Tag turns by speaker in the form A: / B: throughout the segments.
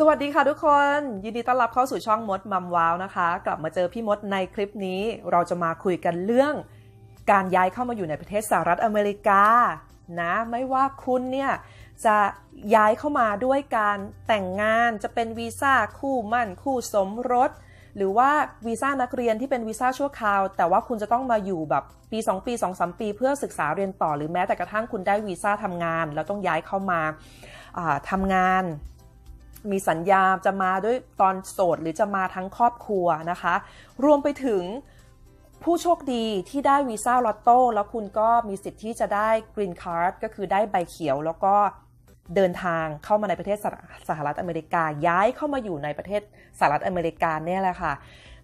A: สวัสดีค่ะทุกคน ยินดีต้อนรับเข้าสู่ช่องมดมัมว้าวนะคะ กลับมาเจอพี่มดในคลิปนี้ เราจะมาคุยกันเรื่อง การย้ายเข้ามาอยู่ในประเทศสหรัฐอเมริกานะไม่ว่าคุณเนี่ยจะย้ายเข้ามาด้วยการแต่งงานจะเป็นวีซ่าคู่มั่นคู่สมรสหรือว่าวีซ่านักเรียนที่เป็นวีซ่าชั่วคราว แต่ว่าคุณจะต้องมาอยู่แบบปี 2 ปี2สปี เพื่อศึกษาเรียนต่อหรือแม้แต่กระทั่งคุณได้วีซ่าทำงาน แล้วต้องย้ายเข้ามาทำงานมีสัญญาจะมาด้วยตอนโสดหรือจะมาทั้งครอบครัวนะคะ รวมไปถึงผู้โชคดีที่ได้วีซ่าลอตโต้แล้วคุณก็มีสิทธิ์ที่จะได้กรีนคาร์ดก็คือได้ใบเขียวแล้วก็เดินทางเข้ามาในประเทศสหรัฐอเมริกา ย้ายเข้ามาอยู่ในประเทศสหรัฐอเมริกาเนี่ยแหละค่ะ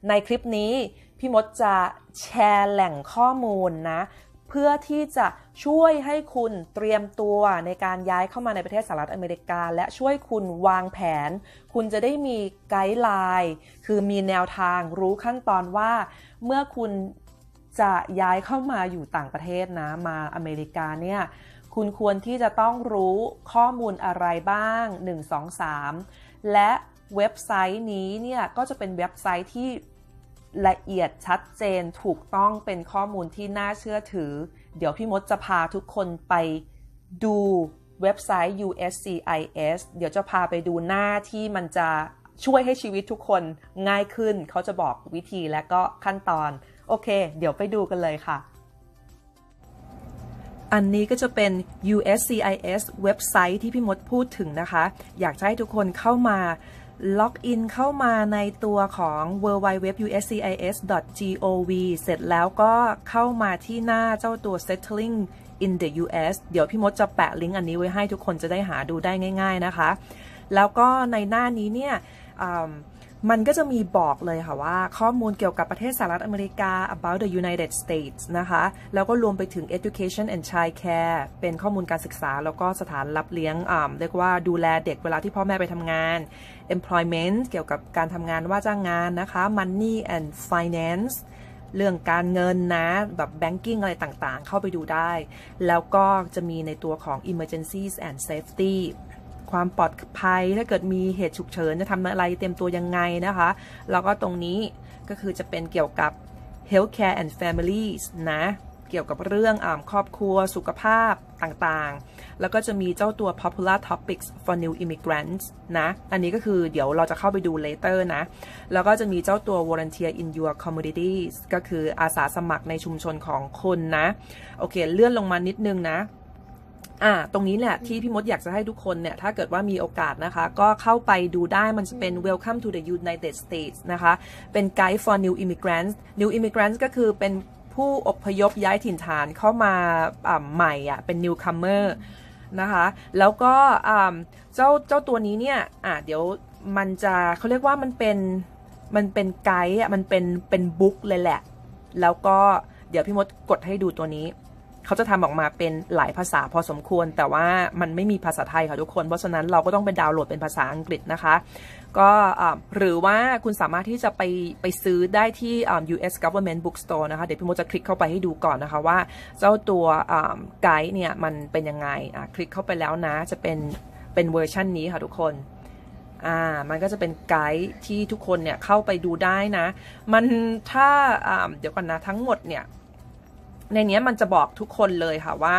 A: ในคลิปนี้พี่มดจะแชร์แหล่งข้อมูลนะเพื่อที่จะช่วยให้คุณเตรียมตัวในการย้ายเข้ามาในประเทศสหรัฐอเมริกา และช่วยคุณวางแผน คุณจะได้มีไกด์ไลน์คือมีแนวทางรู้ขั้นตอนว่า เมื่อคุณจะย้ายเข้ามาอยู่ต่างประเทศนะมาอเมริกาเนี่ยคุณควรที่จะต้องรู้ข้อมูลอะไรบ้าง1 2 3และเว็บไซต์นี้เนี่ยก็จะเป็นเว็บไซต์ที่ละเอียดชัดเจนถูกต้องเป็นข้อมูลที่น่าเชื่อถือ เดี๋ยวพี่มดจะพาทุกคนไปดูเว็บไซต์ USCIS เดี๋ยวจะพาไปดูหน้าที่มันจะช่วยให้ชีวิตทุกคนง่ายขึ้น เขาจะบอกวิธีและก็ขั้นตอน โอเค เดี๋ยวไปดูกันเลยค่ะ อันนี้ก็จะเป็น USCIS เว็บไซต์ที่พี่มดพูดถึงนะคะ อยากให้ทุกคนเข้ามาล็อกอินเข้ามาในตัวของ w w w u s c i s g o v เสร็จแล้วก็เข้ามาที่หน้าเจ้าตัว settling in the US เดี๋ยวพี่มดจะแปะลิงก์อันนี้ไว้ให้ทุกคนจะได้หาดูได้ง่ายๆนะคะ แล้วก็ในหน้านี้เนี่ยมันก็จะมีบอกเลยค่ะว่า ข้อมูลเกี่ยวกับประเทศสหรัฐอเมริกา about the United States นะคะ แล้วก็รวมไปถึง education and child care เป็นข้อมูลการศึกษาแล้วก็สถานรับเลี้ยงเรียกว่าดูแลเด็กเวลาที่พ่อแม่ไปทำงาน employment เกี่ยวกับการทำงานว่าจ้างงานนะคะ money and finance เรื่องการเงินนะ แบบแบงกิ้งอะไรต่างๆ เข้าไปดูได้ แล้วก็จะมีในตัวของ emergencies and safety ความปลอดภัย ถ้าเกิดมีเหตุฉุกเฉิน จะทำอะไรเตรียมตัวยังไงนะคะ แล้วก็ตรงนี้ก็คือจะเป็นเกี่ยวกับ healthcare and families นะ เกี่ยวกับเรื่องอครอบครัวสุขภาพต่างๆ แล้วก็จะมีเจ้าตัว popular topics for new immigrants นะอันนี้ก็คือเดี๋ยวเราจะเข้าไปดู later นะแล้วก็จะมีเจ้าตัว volunteer in your communities ก็คืออาสาสมัครในชุมชนของคนนะโอเค เลื่อนลงมานิดนึงนะอ่าตรงนี้แหละ ที่พี่มดอยากจะให้ทุกคนเนี่ย ถ้าเกิดว่ามีโอกาสนะคะ ก็เข้าไปดูได้มันจะเป็น Welcome to the United States นะคะ เป็น Guide for New Immigrants New Immigrants ก็คือเป็นผู้อพยพย้ายถิ่นฐานเข้ามาใหม่อ่ะ เป็น Newcomer นะคะ แล้วก็เจ้าเจ้าตัวนี้เนี่ย อ่าเดี๋ยวมันจะเขาเรียกว่ามันเป็น มันเป็นไกด์อ่ะมันเป็นเป็นบุ๊กเลยแหละ แล้วก็เดี๋ยวพี่มดกดให้ดูตัวนี้เขาจะทำออกมาเป็นหลายภาษาพอสมควร แต่ว่ามันไม่มีภาษาไทยค่ะทุกคน เพราะฉะนั้นเราก็ต้องไปดาวน์โหลดเป็นภาษาอังกฤษนะคะก็หรือว่าคุณสามารถที่จะไปไปซื้อได้ที่ US government bookstore นะคะเดี๋ยวพี่โมจะคลิกเข้าไปให้ดูก่อนนะคะ ว่าเจ้าตัวไกด์เนี่ยมันเป็นยังไงคลิกเข้าไปแล้วนะจะเป็นเป็นเวอร์ชันนี้ค่ะทุกคนอ่ามันก็จะเป็นไกด์ที่ทุกคนเนี่ยเข้าไปดูได้นะมันถ้าเดี๋ยวก่อนนะทั้งหมดเนี่ยในนี้มันจะบอกทุกคนเลยค่ะว่า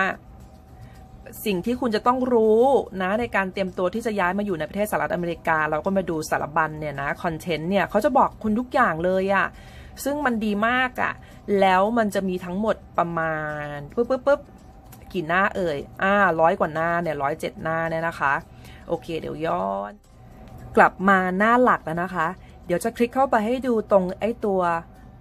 A: สิ่งที่คุณจะต้องรู้นะในการเตรียมตัวที่จะย้ายมาอยู่ในประเทศสหรัฐอเมริกา เราก็มาดูสารบัญเนี่ยนะคอนเทนต์เนี่ยเขาจะบอกคุณทุกอย่างเลยอะ่ะซึ่งมันดีมากอ่ะแล้วมันจะมีทั้งหมดประมาณปุ๊บปุ๊บปุ๊บกี่หน้าเอ่ยอ่าร้อยกว่าหน้าเนี่ยร้อยเจ็ดหน้าเนี่ยนะคะ โอเคเดี๋ยวย้อน กลับมาหน้าหลักแล้วนะคะ เดี๋ยวจะคลิกเข้าไปให้ดูตรงไอ้ตัว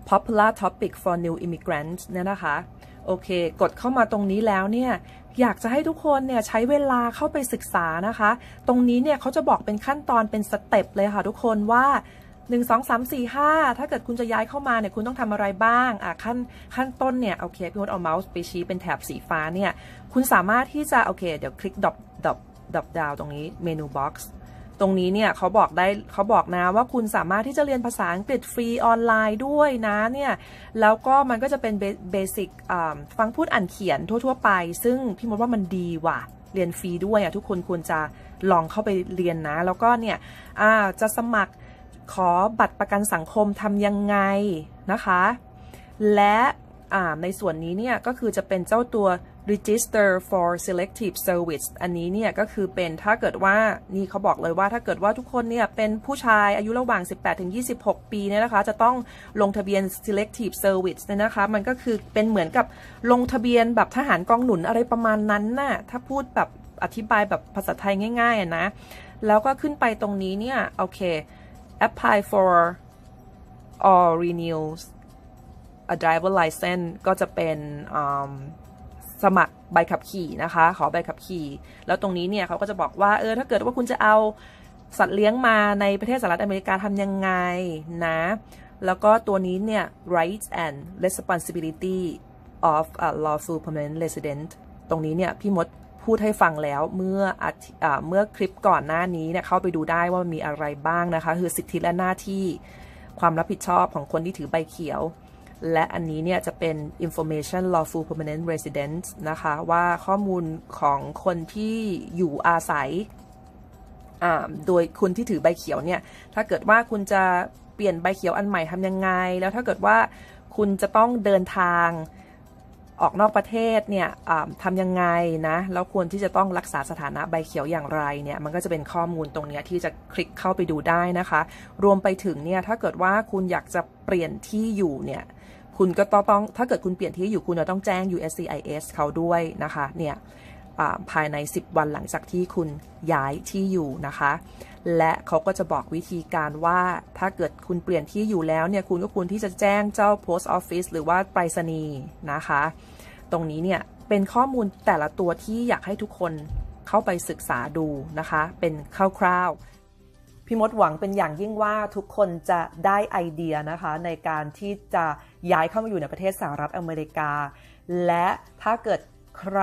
A: popular topic for new immigrants เนี่ยนะคะโอเค กดเข้ามาตรงนี้แล้วเนี่ย อยากจะให้ทุกคนเนี่ยใช้เวลาเข้าไปศึกษานะคะ ตรงนี้เนี่ยเขาจะบอกเป็นขั้นตอนเป็นสเต็ปเลยค่ะทุกคนว่า 1 2 3 4 5 ถ้าเกิดคุณจะย้ายเข้ามาเนี่ยคุณต้องทำอะไรบ้างอ่ะขั้นขั้นต้นเนี่ยโอเคพี่มดเอาเมาส์ไปชี้เป็นแถบสีฟ้าเนี่ย คุณสามารถที่จะ โอเค เดี๋ยวคลิกดอปดอปดอปดาวตรงนี้เมนูบ็อกซ์ตรงนี้เนี่ยเขาบอกได้เขาบอกนะว่าคุณสามารถที่จะเรียนภาษาอังกฤษฟรีออนไลน์ด้วยนะเนี่ยแล้วก็มันก็จะเป็นเบสิกฟังพูดอ่านเขียนทั่วๆไป ซึ่งพี่มดว่ามันดีว่ะ เรียนฟรีด้วยอ่ะทุกคนควรจะลองเข้าไปเรียนนะ แล้วก็เนี่ยจะสมัครขอบัตรประกันสังคมทำยังไงนะคะ และในส่วนนี้เนี่ยก็คือจะเป็นเจ้าตัว register for selective service อันนี้เนี่ยก็คือเป็นถ้าเกิดว่านี่เขาบอกเลยว่าถ้าเกิดว่าทุกคนเนี่ยเป็นผู้ชายอายุระหว่าง 18ถึง26 ปีเนี่ยนะคะจะต้องลงทะเบียน selective service เนี่ยนะคะ มันก็คือเป็นเหมือนกับลงทะเบียนแบบทหารกองหนุนอะไรประมาณนั้นนะ่ะถ้าพูดแบบอธิบายแบบภาษาไทยง่ายๆนะ แล้วก็ขึ้นไปตรงนี้เนี่ย โอเค apply for or renew a driver license ก็จะเป็นสมัครใบขับขี่นะคะ ขอใบขับขี่ แล้วตรงนี้เนี่ยเขาก็จะบอกว่าเออถ้าเกิดว่าคุณจะเอาสัตว์เลี้ยงมาในประเทศสหรัฐอเมริกาทำยังไงนะแล้วก็ตัวนี้เนี่ย rights and responsibility of a lawful permanent resident ตรงนี้เนี่ยพี่มดพูดให้ฟังแล้วเมื่ออเมื่อคลิปก่อนหน้านี้เนี่ยเข้าไปดูได้ว่ามีอะไรบ้างนะคะ คือสิทธิและหน้าที่ความรับผิดชอบของคนที่ถือใบเขียวและอันนี้เนี่ยจะเป็น information lawful permanent resident นะคะ ว่าข้อมูลของคนที่อยู่อาศัย โดยคุณที่ถือใบเขียวเนี่ย ถ้าเกิดว่าคุณจะเปลี่ยนใบเขียวอันใหม่ทำยังไง แล้วถ้าเกิดว่าคุณจะต้องเดินทางออกนอกประเทศเนี่ยทำยังไงนะแล้วควรที่จะต้องรักษาสถานะใบเขียวอย่างไรเนี่ย มันก็จะเป็นข้อมูลตรงนี้ที่จะคลิกเข้าไปดูได้นะคะ รวมไปถึงเนี่ยถ้าเกิดว่าคุณอยากจะเปลี่ยนที่อยู่เนี่ยคุณก็ต้องถ้าเกิดคุณเปลี่ยนที่อยู่คุณจะต้องแจ้ง USCIS เขาด้วยนะคะเนี่ยภายใน 10 วันหลังจากที่คุณย้ายที่อยู่นะคะ และเขาก็จะบอกวิธีการว่าถ้าเกิดคุณเปลี่ยนที่อยู่แล้วเนี่ยคุณก็ควรที่จะแจ้งเจ้า post office หรือว่าไปรษณีย์นะคะ ตรงนี้เนี่ยเป็นข้อมูลแต่ละตัวที่อยากให้ทุกคนเข้าไปศึกษาดูนะคะ เป็นคร่าวๆพี่มดหวังเป็นอย่างยิ่งว่าทุกคนจะได้ไอเดียนะคะ ในการที่จะย้ายเข้ามาอยู่ในประเทศสหรัฐอเมริกา และถ้าเกิดใคร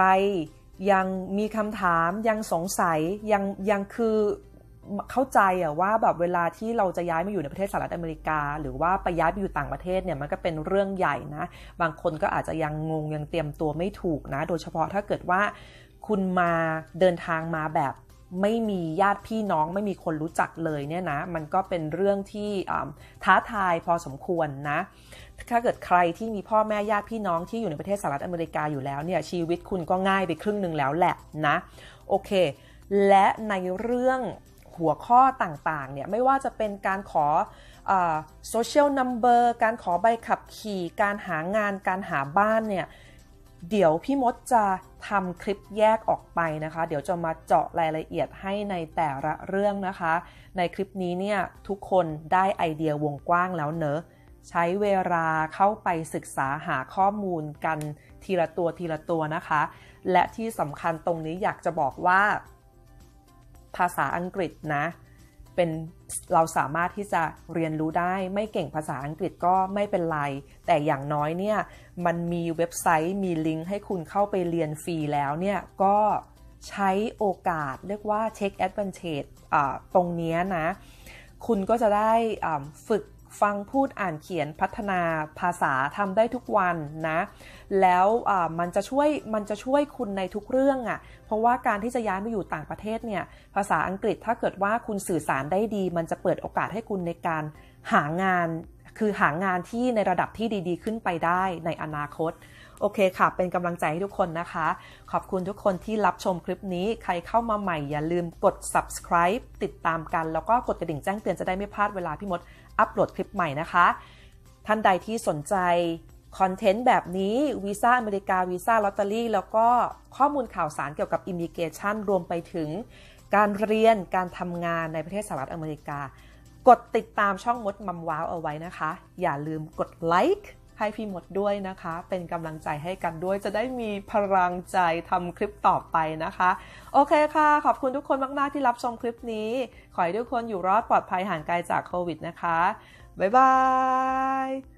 A: ยังมีคำถามยังสงสัยยังยังคือเข้าใจอะว่าแบบเวลาที่เราจะย้ายมาอยู่ในประเทศสหรัฐอเมริกา หรือว่าไปย้ายไปอยู่ต่างประเทศเนี่ยมันก็เป็นเรื่องใหญ่นะบางคนก็อาจจะยังงงยังเตรียมตัวไม่ถูกนะโดยเฉพาะถ้าเกิดว่าคุณมาเดินทางมาแบบไม่มีญาติพี่น้องไม่มีคนรู้จักเลยเนี่ยนะมันก็เป็นเรื่องที่ท้าทายพอสมควรนะถ้าเกิดใครที่มีพ่อแม่ญาติพี่น้องที่อยู่ในประเทศสหรัฐอเมริกาอยู่แล้วเนี่ยชีวิตคุณก็ง่ายไปครึ่งหนึ่งแล้วแหละนะโอเคและในเรื่องหัวข้อต่างๆเนี่ยไม่ว่าจะเป็นการขอโซเชียลนัมเบอร์การขอใบขับขี่ การหางานการหาบ้านเนี่ยเดี๋ยวพี่มดจะทำคลิปแยกออกไปนะคะ เดี๋ยวจะมาเจาะรายละเอียดให้ในแต่ละเรื่องนะคะ ในคลิปนี้เนี่ยทุกคนได้ไอเดียวงกว้างแล้วเนอะ ใช้เวลาเข้าไปศึกษาหาข้อมูลกันทีละตัวทีละตัวนะคะ และที่สำคัญตรงนี้อยากจะบอกว่าภาษาอังกฤษนะเป็นเราสามารถที่จะเรียนรู้ได้ไม่เก่งภาษาอังกฤษก็ไม่เป็นไร แต่อย่างน้อยเนี่ย มันมีเว็บไซต์มีลิงก์ให้คุณเข้าไปเรียนฟรีแล้วเนี่ย ก็ใช้โอกาสเรียกว่าเช็คแอด a n t a g e ตรงนี้นะ คุณก็จะได้ฝึกฟังพูดอ่านเขียนพัฒนาภาษาทำได้ทุกวันนะ แล้วมันจะช่วยมันจะช่วยคุณในทุกเรื่องอะ่ะเพราะว่าการที่จะย้ายมาอยู่ต่างประเทศเนี่ยภาษาอังกฤษถ้าเกิดว่าคุณสื่อสารได้ดีมันจะเปิดโอกาสให้คุณในการหางาน คือหางานที่ในระดับที่ดีๆขึ้นไปได้ในอนาคตโอเคค่ะ เป็นกำลังใจให้ทุกคนนะคะ ขอบคุณทุกคนที่รับชมคลิปนี้ ใครเข้ามาใหม่ อย่าลืมกด subscribe ติดตามกัน แล้วก็กดกระดิ่งแจ้งเตือนจะได้ไม่พลาดเวลาพี่มดอัปโหลดคลิปใหม่นะคะ ท่านใดที่สนใจ คอนเทนต์แบบนี้ วีซ่าอเมริกา วีซ่าลอตเตอรี่ แล้วก็ข้อมูลข่าวสารเกี่ยวกับอิมิเกชันรวมไปถึงการเรียน การทำงานในประเทศสหรัฐอเมริกา กดติดตามช่องมดมัมว้าวเอาไว้นะคะ อย่าลืมกดไลค์ให้พี่หมดด้วยนะคะ เป็นกำลังใจให้กันด้วย จะได้มีพลังใจทำคลิปต่อไปนะคะ โอเคค่ะ ขอบคุณทุกคนมาก ๆ ที่รับชมคลิปนี้ ขอให้ทุกคนอยู่รอดปลอดภัยห่างไกลจากโควิดนะคะ บ๊ายบาย